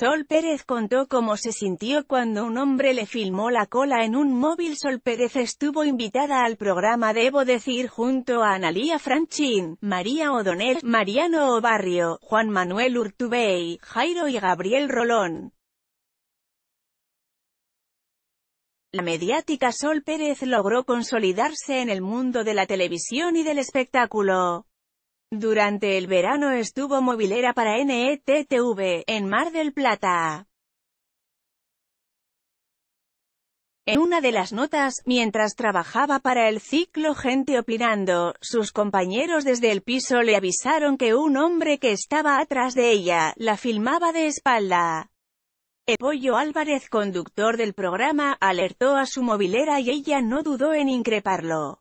Sol Pérez contó cómo se sintió cuando un hombre le filmó la cola en un móvil. Sol Pérez estuvo invitada al programa Debo Decir junto a Analía Franchín, María O'Donnell, Mariano Obarrio, Juan Manuel Urtubey, Jairo y Gabriel Rolón. La mediática Sol Pérez logró consolidarse en el mundo de la televisión y del espectáculo. Durante el verano estuvo movilera para NETTV, en Mar del Plata. En una de las notas, mientras trabajaba para el ciclo Gente Opinando, sus compañeros desde el piso le avisaron que un hombre que estaba atrás de ella, la filmaba de espalda. Pollo Álvarez, conductor del programa, alertó a su movilera y ella no dudó en increparlo.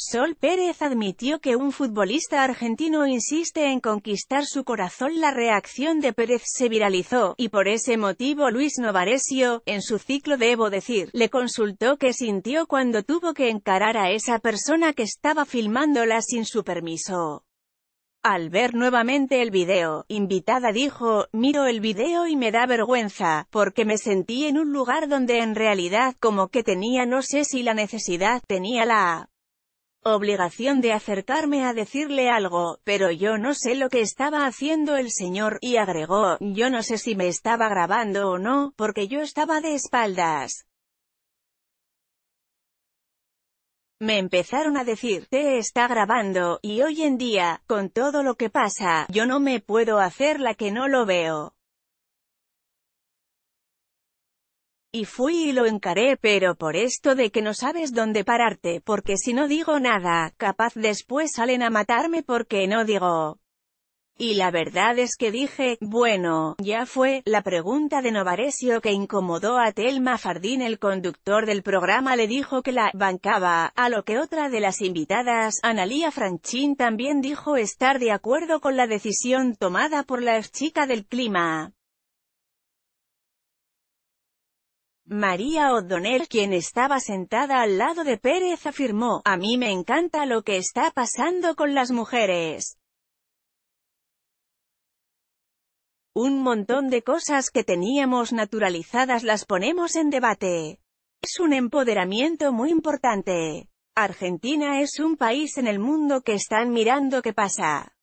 Sol Pérez admitió que un futbolista argentino insiste en conquistar su corazón. La reacción de Pérez se viralizó, y por ese motivo Luis Novaresio, en su ciclo Debo Decir, le consultó qué sintió cuando tuvo que encarar a esa persona que estaba filmándola sin su permiso. Al ver nuevamente el video, invitada dijo, miro el video y me da vergüenza, porque me sentí en un lugar donde en realidad como que tenía no sé si la necesidad, tenía la obligación de acercarme a decirle algo, pero yo no sé lo que estaba haciendo el señor, y agregó, yo no sé si me estaba grabando o no, porque yo estaba de espaldas. Me empezaron a decir, te está grabando, y hoy en día, con todo lo que pasa, yo no me puedo hacer la que no lo veo. Y fui y lo encaré pero por esto de que no sabes dónde pararte, porque si no digo nada, capaz después salen a matarme porque no digo. Y la verdad es que dije, bueno, ya fue, la pregunta de Novaresio que incomodó a Telma Fardín el conductor del programa le dijo que la bancaba, a lo que otra de las invitadas, Analia Franchín también dijo estar de acuerdo con la decisión tomada por la chica del clima. María O'Donnell, quien estaba sentada al lado de Pérez afirmó, «A mí me encanta lo que está pasando con las mujeres. Un montón de cosas que teníamos naturalizadas las ponemos en debate. Es un empoderamiento muy importante. Argentina es un país en el mundo que están mirando qué pasa».